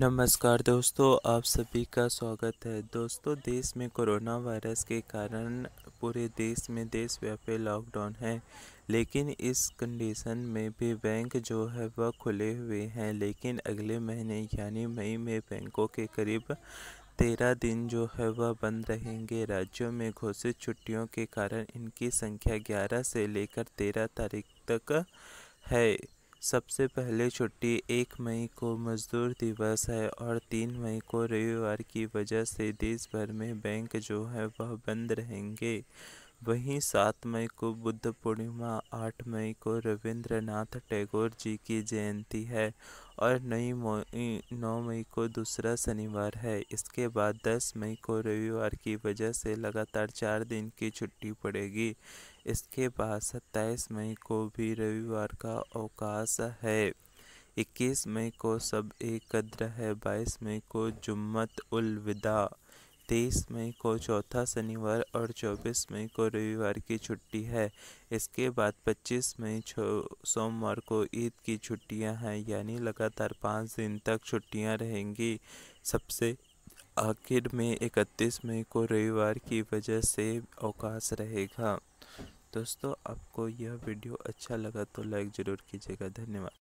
नमस्कार दोस्तों आप सभी का स्वागत है दोस्तों देश में कोरोना वायरस के कारण पूरे देश में देशव्यापी लॉकडाउन है लेकिन इस कंडीशन में भी बैंक जो है वह खुले हुए हैं लेकिन अगले महीने यानी मई में बैंकों के करीब तेरह दिन जो है वह बंद रहेंगे राज्यों में घोषित छुट्टियों के कारण इनकी संख्या ग्यारह से लेकर तेरह तारीख तक है सबसे पहले छुट्टी एक मई को मज़दूर दिवस है और तीन मई को रविवार की वजह से देश भर में बैंक जो है वह बंद रहेंगे वहीं सात मई को बुद्ध पूर्णिमा आठ मई को रविंद्रनाथ टैगोर जी की जयंती है और नई नौ मई को दूसरा शनिवार है इसके बाद दस मई को रविवार की वजह से लगातार चार दिन की छुट्टी पड़ेगी इसके बाद सत्ताईस मई को भी रविवार का अवकाश है इक्कीस मई को सब एक कद्र है बाईस मई को जुम्मत उल विदा तेईस मई को चौथा शनिवार और चौबीस मई को रविवार की छुट्टी है इसके बाद पच्चीस मई सोमवार को ईद की छुट्टियां हैं यानी लगातार पाँच दिन तक छुट्टियां रहेंगी सबसे आखिर में इकतीस मई को रविवार की वजह से अवकाश रहेगा दोस्तों आपको यह वीडियो अच्छा लगा तो लाइक ज़रूर कीजिएगा धन्यवाद